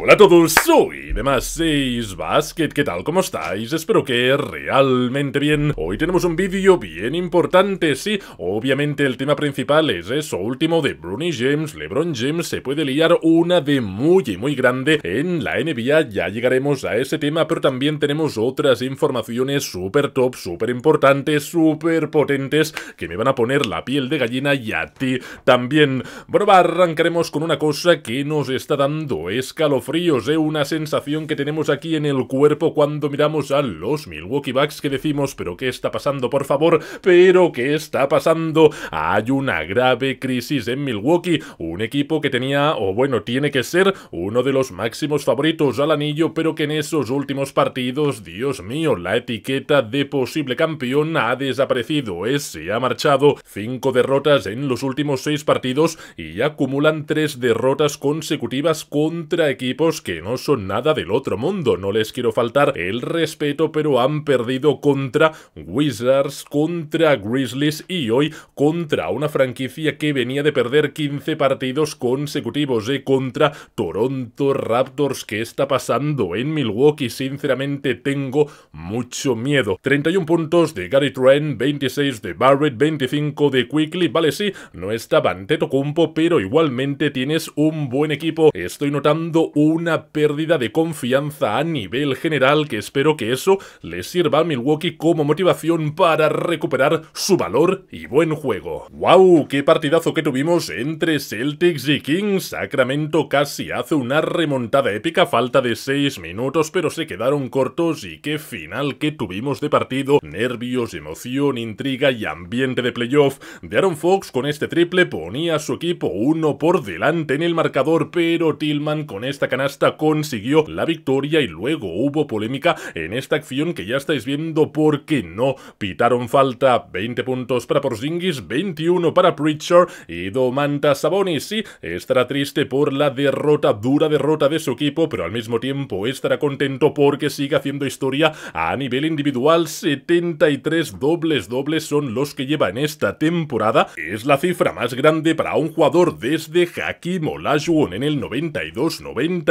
Hola a todos, soy demás 6 Basket, ¿qué tal? ¿Cómo estáis? Espero que realmente bien. Hoy tenemos un vídeo bien importante, sí. Obviamente el tema principal es eso último de Bruni James. LeBron James se puede liar una de muy y muy grande en la NBA. Ya llegaremos a ese tema, pero también tenemos otras informaciones súper top, súper importantes, súper potentes que me van a poner la piel de gallina y a ti también. Bueno, arrancaremos con una cosa que nos está dando escalofríos fríos, es una sensación que tenemos aquí en el cuerpo cuando miramos a los Milwaukee Bucks que decimos, pero ¿qué está pasando por favor? ¿Pero qué está pasando? Hay una grave crisis en Milwaukee, un equipo que tenía, o bueno, tiene que ser uno de los máximos favoritos al anillo, pero que en esos últimos partidos, Dios mío, la etiqueta de posible campeón ha desaparecido, ese se ha marchado cinco derrotas en los últimos seis partidos y acumulan tres derrotas consecutivas contra equipos que no son nada del otro mundo. No les quiero faltar el respeto, pero han perdido contra Wizards, contra Grizzlies y hoy contra una franquicia que venía de perder 15 partidos consecutivos de eh, contra Toronto Raptors. Que está pasando en Milwaukee? Sinceramente tengo mucho miedo. 31 puntos de Gary Trent, 26 de Barrett, 25 de Quickly. Vale, sí, no estaban Teto Kumpo, pero igualmente tienes un buen equipo. Estoy notando un una pérdida de confianza a nivel general que espero que eso le sirva a Milwaukee como motivación para recuperar su valor y buen juego. ¡Wow! ¡Qué partidazo que tuvimos entre Celtics y Kings! Sacramento casi hace una remontada épica, falta de 6 minutos, pero se quedaron cortos y qué final que tuvimos de partido. Nervios, emoción, intriga y ambiente de playoff. De Aaron Fox con este triple ponía a su equipo uno por delante en el marcador, pero Tillman con esta cantidad hasta consiguió la victoria y luego hubo polémica en esta acción que ya estáis viendo porque no pitaron falta 20 puntos para Porzingis, 21 para Preacher y Domantas Sabonis. Sí, estará triste por la derrota, dura derrota de su equipo, pero al mismo tiempo estará contento porque sigue haciendo historia a nivel individual. 73 dobles dobles son los que lleva en esta temporada. Es la cifra más grande para un jugador desde Hakim Olajuwon en el 92 90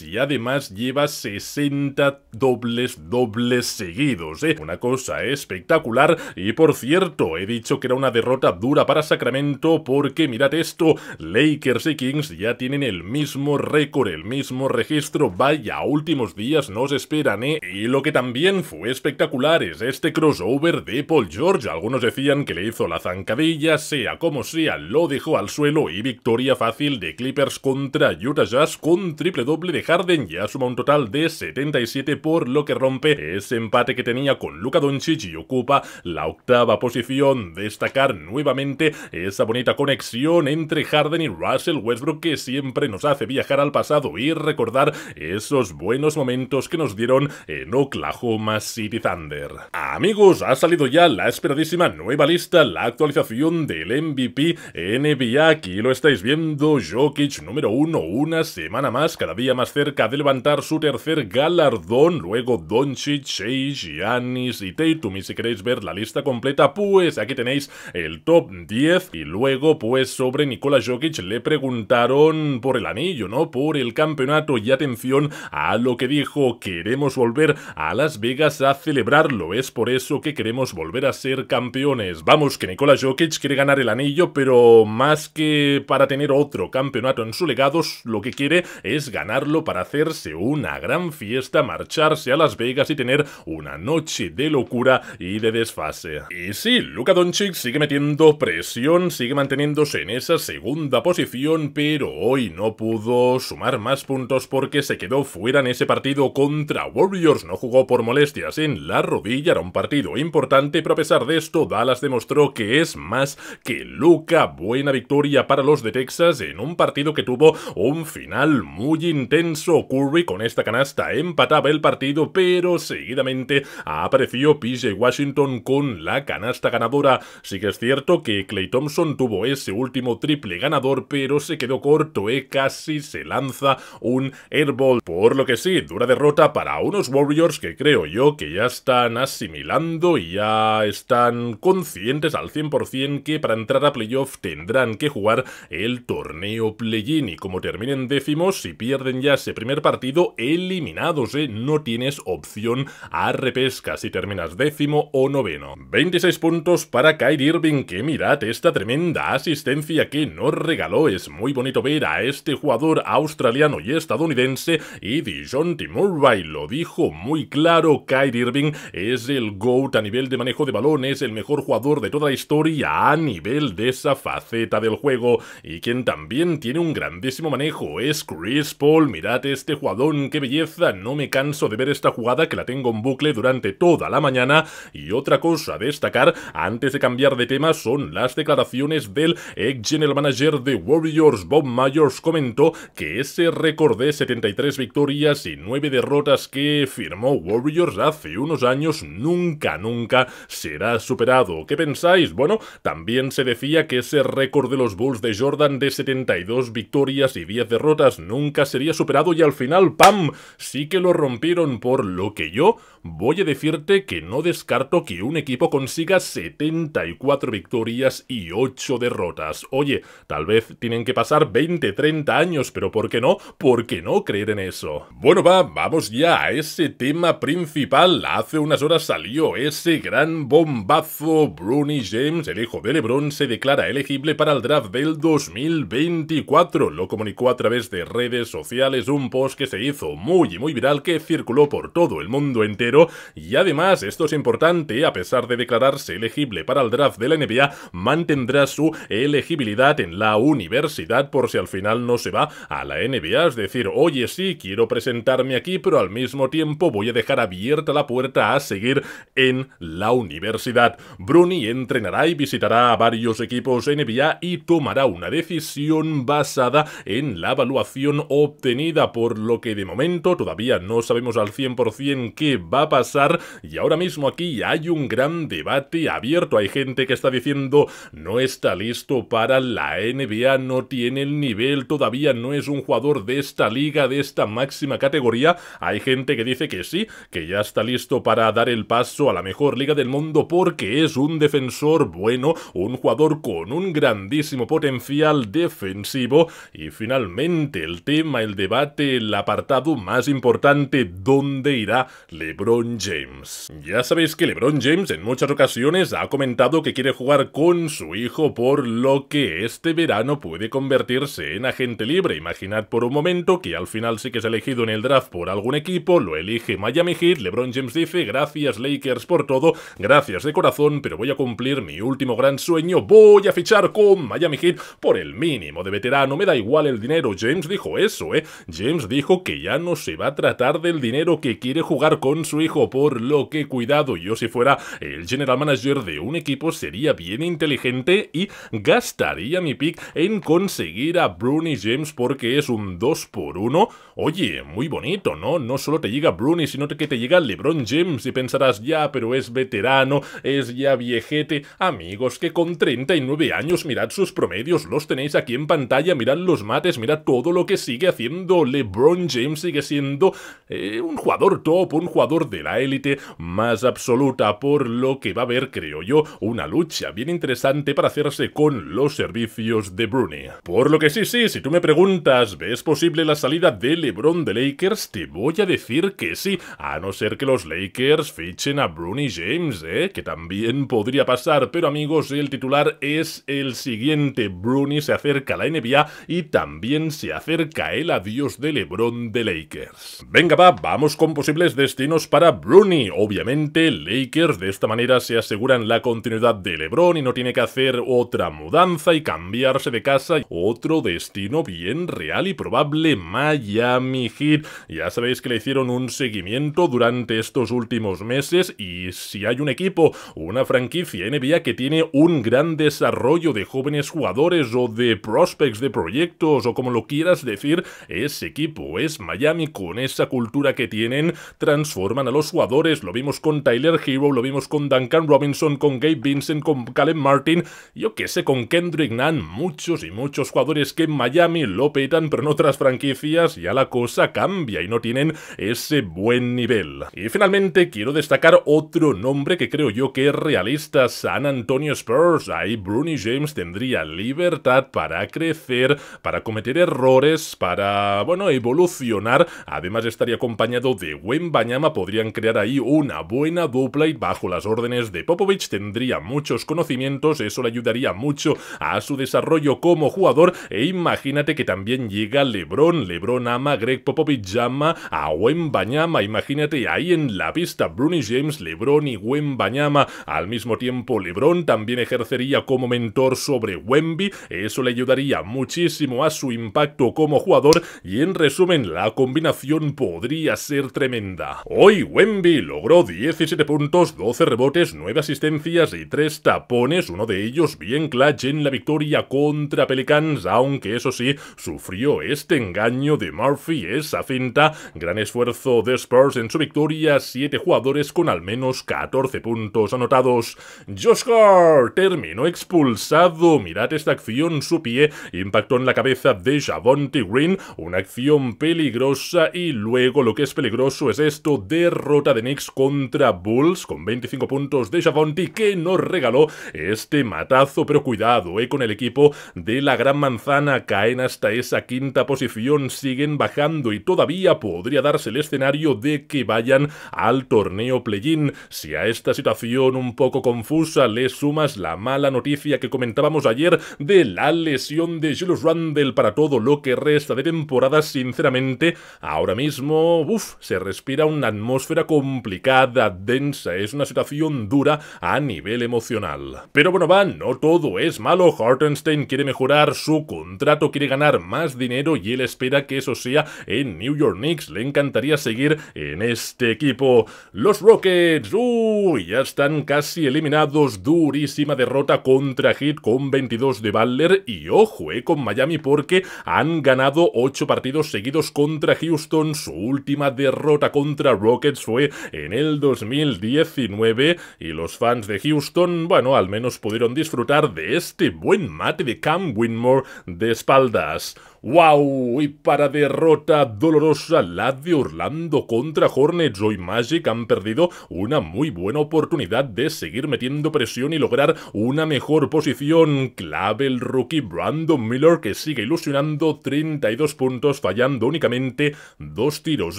y además lleva 60 dobles dobles seguidos, ¿eh? Una cosa espectacular y por cierto, he dicho que era una derrota dura para Sacramento porque mirad esto, Lakers y Kings ya tienen el mismo récord, el mismo registro, vaya, últimos días nos esperan, ¿eh? Y lo que también fue espectacular es este crossover de Paul George, algunos decían que le hizo la zancadilla, sea como sea, lo dejó al suelo y victoria fácil de Clippers contra Utah Jazz con triple doble de Harden ya suma un total de 77 por lo que rompe ese empate que tenía con Luka Doncic y ocupa la octava posición. Destacar nuevamente esa bonita conexión entre Harden y Russell Westbrook que siempre nos hace viajar al pasado y recordar esos buenos momentos que nos dieron en Oklahoma City Thunder. Amigos, ha salido ya la esperadísima nueva lista, la actualización del MVP NBA. Aquí lo estáis viendo, Jokic número uno, una semana más día más cerca de levantar su tercer galardón. Luego Doncic, Chase, Giannis y Tatum. Y si queréis ver la lista completa, pues aquí tenéis el top 10. Y luego, pues sobre Nikola Jokic le preguntaron por el anillo, ¿no? Por el campeonato. Y atención a lo que dijo, queremos volver a Las Vegas a celebrarlo. Es por eso que queremos volver a ser campeones. Vamos, que Nikola Jokic quiere ganar el anillo, pero más que para tener otro campeonato en su legado, lo que quiere es ganarlo para hacerse una gran fiesta, marcharse a Las Vegas y tener una noche de locura y de desfase. Y sí, Luka Doncic sigue metiendo presión, sigue manteniéndose en esa segunda posición, pero hoy no pudo sumar más puntos porque se quedó fuera en ese partido contra Warriors, no jugó por molestias en la rodilla, era un partido importante, pero a pesar de esto, Dallas demostró que es más que Luka. Buena victoria para los de Texas en un partido que tuvo un final muy intenso, Curry con esta canasta empataba el partido, pero seguidamente apareció PJ Washington con la canasta ganadora. Sí que es cierto que Clay Thompson tuvo ese último triple ganador, pero se quedó corto, eh, casi se lanza un airball. Por lo que sí, dura derrota para unos Warriors que creo yo que ya están asimilando y ya están conscientes al 100% que para entrar a playoff tendrán que jugar el torneo play-in y como terminen décimos, si pierden ya ese primer partido, eliminados, ¿eh? No tienes opción a repesca si terminas décimo o noveno. 26 puntos para Kyrie Irving, que mirad esta tremenda asistencia que nos regaló. Es muy bonito ver a este jugador australiano y estadounidense y Dijon Murray lo dijo muy claro, Kyrie Irving es el GOAT a nivel de manejo de balón es el mejor jugador de toda la historia a nivel de esa faceta del juego y quien también tiene un grandísimo manejo es Chris Paul, mirad este jugadón, qué belleza, no me canso de ver esta jugada que la tengo en bucle durante toda la mañana. Y otra cosa a destacar, antes de cambiar de tema, son las declaraciones del ex general manager de Warriors, Bob Myers, comentó que ese récord de 73 victorias y 9 derrotas que firmó Warriors hace unos años nunca, nunca será superado. ¿Qué pensáis? Bueno, también se decía que ese récord de los Bulls de Jordan de 72 victorias y 10 derrotas nunca sería superado y al final, ¡pam! Sí que lo rompieron por lo que yo voy a decirte que no descarto que un equipo consiga 74 victorias y 8 derrotas. Oye, tal vez tienen que pasar 20, 30 años, pero ¿por qué no? ¿Por qué no creer en eso? Bueno, va, vamos ya a ese tema principal. Hace unas horas salió ese gran bombazo. Bruni James, el hijo de LeBron, se declara elegible para el draft del 2024. Lo comunicó a través de redes sociales un post que se hizo muy, y muy viral que circuló por todo el mundo entero y además, esto es importante, a pesar de declararse elegible para el draft de la NBA, mantendrá su elegibilidad en la universidad por si al final no se va a la NBA, es decir, oye sí, quiero presentarme aquí, pero al mismo tiempo voy a dejar abierta la puerta a seguir en la universidad. Bruni entrenará y visitará a varios equipos NBA y tomará una decisión basada en la evaluación obtenida, por lo que de momento todavía no sabemos al 100% qué va a pasar y ahora mismo aquí hay un gran debate abierto. Hay gente que está diciendo no está listo para la NBA, no tiene el nivel, todavía no es un jugador de esta liga, de esta máxima categoría. Hay gente que dice que sí, que ya está listo para dar el paso a la mejor liga del mundo porque es un defensor bueno, un jugador con un grandísimo potencial defensivo y finalmente el tema, el debate, el apartado más importante, ¿dónde irá LeBron? James. Ya sabéis que LeBron James en muchas ocasiones ha comentado que quiere jugar con su hijo por lo que este verano puede convertirse en agente libre. Imaginad por un momento que al final sí que es elegido en el draft por algún equipo, lo elige Miami Heat, LeBron James dice gracias Lakers por todo, gracias de corazón, pero voy a cumplir mi último gran sueño, voy a fichar con Miami Heat por el mínimo de veterano, me da igual el dinero, James dijo eso, ¿eh? James dijo que ya no se va a tratar del dinero que quiere jugar con su hijo, por lo que cuidado, yo si fuera el general manager de un equipo sería bien inteligente y gastaría mi pick en conseguir a Bruni James porque es un 2 por 1 Oye, muy bonito, ¿no? No solo te llega Bruni, sino que te llega LeBron James y pensarás, ya, pero es veterano, es ya viejete. Amigos, que con 39 años, mirad sus promedios, los tenéis aquí en pantalla, mirad los mates, mirad todo lo que sigue haciendo LeBron James, sigue siendo eh, un jugador top, un jugador de la élite más absoluta, por lo que va a haber, creo yo, una lucha bien interesante para hacerse con los servicios de Bruni. Por lo que sí, sí, si tú me preguntas, ¿ves posible la salida de LeBron de Lakers? Te voy a decir que sí, a no ser que los Lakers fichen a Bruni James, ¿eh? que también podría pasar, pero amigos, el titular es el siguiente. Bruni se acerca a la NBA y también se acerca el adiós de LeBron de Lakers. Venga va, vamos con posibles destinos para a Bruni. Obviamente, Lakers de esta manera se aseguran la continuidad de LeBron y no tiene que hacer otra mudanza y cambiarse de casa. Otro destino bien real y probable, Miami Heat. Ya sabéis que le hicieron un seguimiento durante estos últimos meses y si hay un equipo, una franquicia NBA que tiene un gran desarrollo de jóvenes jugadores o de prospects de proyectos o como lo quieras decir, ese equipo es Miami con esa cultura que tienen, transforman los jugadores, lo vimos con Tyler Hero, lo vimos con Duncan Robinson, con Gabe Vincent, con Caleb Martin, yo que sé, con Kendrick Nunn, muchos y muchos jugadores que en Miami lo petan, pero en otras franquicias ya la cosa cambia y no tienen ese buen nivel. Y finalmente quiero destacar otro nombre que creo yo que es realista, San Antonio Spurs. Ahí Bruni James tendría libertad para crecer, para cometer errores, para, bueno, evolucionar. Además estaría acompañado de Wayne Banyama, podría crear ahí una buena dupla y bajo las órdenes de Popovich tendría muchos conocimientos, eso le ayudaría mucho a su desarrollo como jugador e imagínate que también llega LeBron, LeBron ama, Greg Popovich llama a Wembañama imagínate ahí en la pista Bruni James, LeBron y Wembañama al mismo tiempo LeBron también ejercería como mentor sobre Wemby, eso le ayudaría muchísimo a su impacto como jugador y en resumen la combinación podría ser tremenda. Hoy Wemby logró 17 puntos, 12 rebotes, 9 asistencias y 3 tapones, uno de ellos bien clutch en la victoria contra Pelicans, aunque eso sí, sufrió este engaño de Murphy, esa cinta, gran esfuerzo de Spurs en su victoria, 7 jugadores con al menos 14 puntos anotados. Josh Hart terminó expulsado, mirad esta acción, su pie impactó en la cabeza de Javonte Green, una acción peligrosa y luego lo que es peligroso es esto de derrota de Knicks contra Bulls con 25 puntos de Javonti que nos regaló este matazo. Pero cuidado, eh, con el equipo de la Gran Manzana caen hasta esa quinta posición, siguen bajando y todavía podría darse el escenario de que vayan al torneo play-in. Si a esta situación un poco confusa le sumas la mala noticia que comentábamos ayer de la lesión de Julius Randle para todo lo que resta de temporada, sinceramente, ahora mismo, se respira una atmósfera atmósfera complicada, densa, es una situación dura a nivel emocional. Pero bueno, va, no todo es malo. Hartenstein quiere mejorar su contrato, quiere ganar más dinero y él espera que eso sea en New York Knicks. Le encantaría seguir en este equipo. Los Rockets, uy, ya están casi eliminados. Durísima derrota contra Heat con 22 de Baller y ojo, eh, con Miami porque han ganado 8 partidos seguidos contra Houston. Su última derrota contra Rockets fue en el 2019 y los fans de Houston, bueno, al menos pudieron disfrutar de este buen mate de Cam Winmore de espaldas. ¡Wow! Y para derrota dolorosa, la de Orlando contra Hornets. joy Magic han perdido una muy buena oportunidad de seguir metiendo presión y lograr una mejor posición. Clave el rookie Brandon Miller que sigue ilusionando 32 puntos, fallando únicamente dos tiros.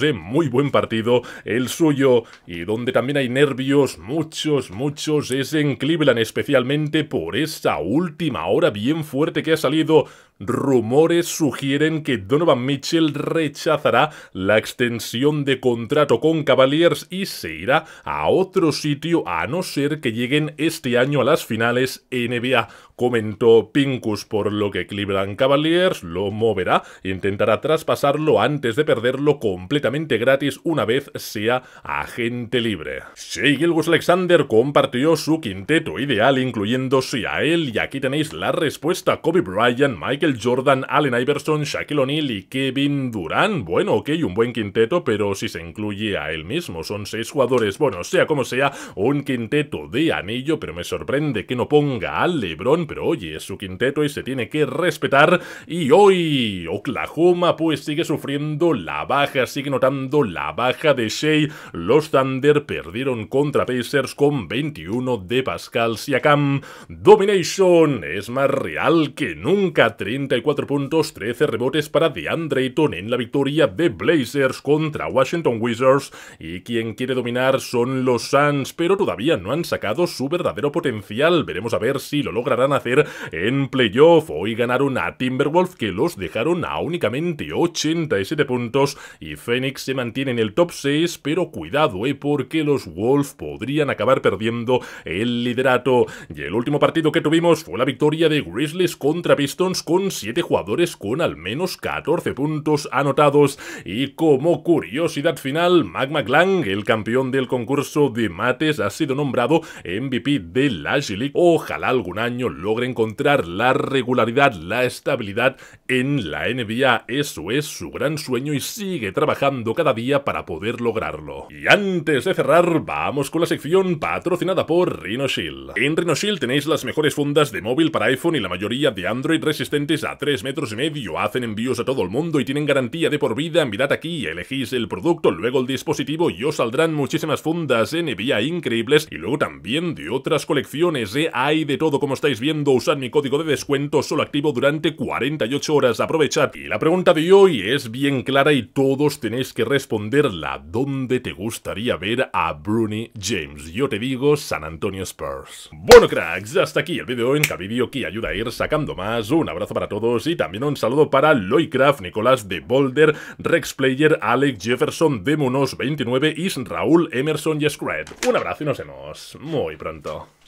de eh, Muy buen partido suyo. Y donde también hay nervios, muchos, muchos, es en Cleveland, especialmente por esa última hora bien fuerte que ha salido. Rumores sugieren que Donovan Mitchell rechazará la extensión de contrato con Cavaliers y se irá a otro sitio a no ser que lleguen este año a las finales NBA comentó Pincus, por lo que Cleveland Cavaliers lo moverá e intentará traspasarlo antes de perderlo completamente gratis una vez sea agente libre. Shea Gilgus Alexander compartió su quinteto ideal incluyéndose a él y aquí tenéis la respuesta Kobe Bryant, Michael Jordan, Allen Iverson, Shaquille O'Neal y Kevin Durant. Bueno, ok, un buen quinteto, pero si se incluye a él mismo, son seis jugadores, bueno, sea como sea, un quinteto de anillo, pero me sorprende que no ponga al LeBron, pero oye, es su quinteto y se este tiene que respetar. Y hoy Oklahoma pues sigue sufriendo la baja, sigue notando la baja de Shea. Los Thunder perdieron contra Pacers con 21 de Pascal Siakam. Domination es más real que nunca. 34 puntos, 13 rebotes para DeAndre en la victoria de Blazers contra Washington Wizards. Y quien quiere dominar son los Suns, pero todavía no han sacado su verdadero potencial. Veremos a ver si lo lograrán hacer en playoff. Hoy ganaron a Timberwolf, que los dejaron a únicamente 87 puntos y Phoenix se mantiene en el top 6, pero cuidado, eh, porque los Wolves podrían acabar perdiendo el liderato. Y el último partido que tuvimos fue la victoria de Grizzlies contra Pistons con 7 jugadores con al menos 14 puntos anotados. Y como curiosidad final, magma McLang, el campeón del concurso de mates, ha sido nombrado MVP de la G-League. Ojalá algún año logre encontrar la regularidad, la estabilidad en la NBA. Eso es su gran sueño y sigue trabajando cada día para poder lograrlo. Y antes de cerrar, vamos con la sección patrocinada por RhinoShield. En RhinoShield tenéis las mejores fundas de móvil para iPhone y la mayoría de Android resistentes a 3 metros y medio. Hacen envíos a todo el mundo y tienen garantía de por vida. Mirad aquí, elegís el producto, luego el dispositivo y os saldrán muchísimas fundas NBA increíbles y luego también de otras colecciones. de Hay de todo como estáis viendo usar mi código de descuento solo activo durante 48 horas. Aprovechad. Y la pregunta de hoy es bien clara y todos tenéis que responderla. ¿Dónde te gustaría ver a Bruni James? Yo te digo San Antonio Spurs. Bueno cracks, hasta aquí el vídeo en vídeo que ayuda a ir sacando más. Un abrazo para todos y también un saludo para Loycraft, Nicolás de Boulder, Rex Player, Alex Jefferson, Demonos29, y Raúl, Emerson y Scred. Un abrazo y nos vemos muy pronto.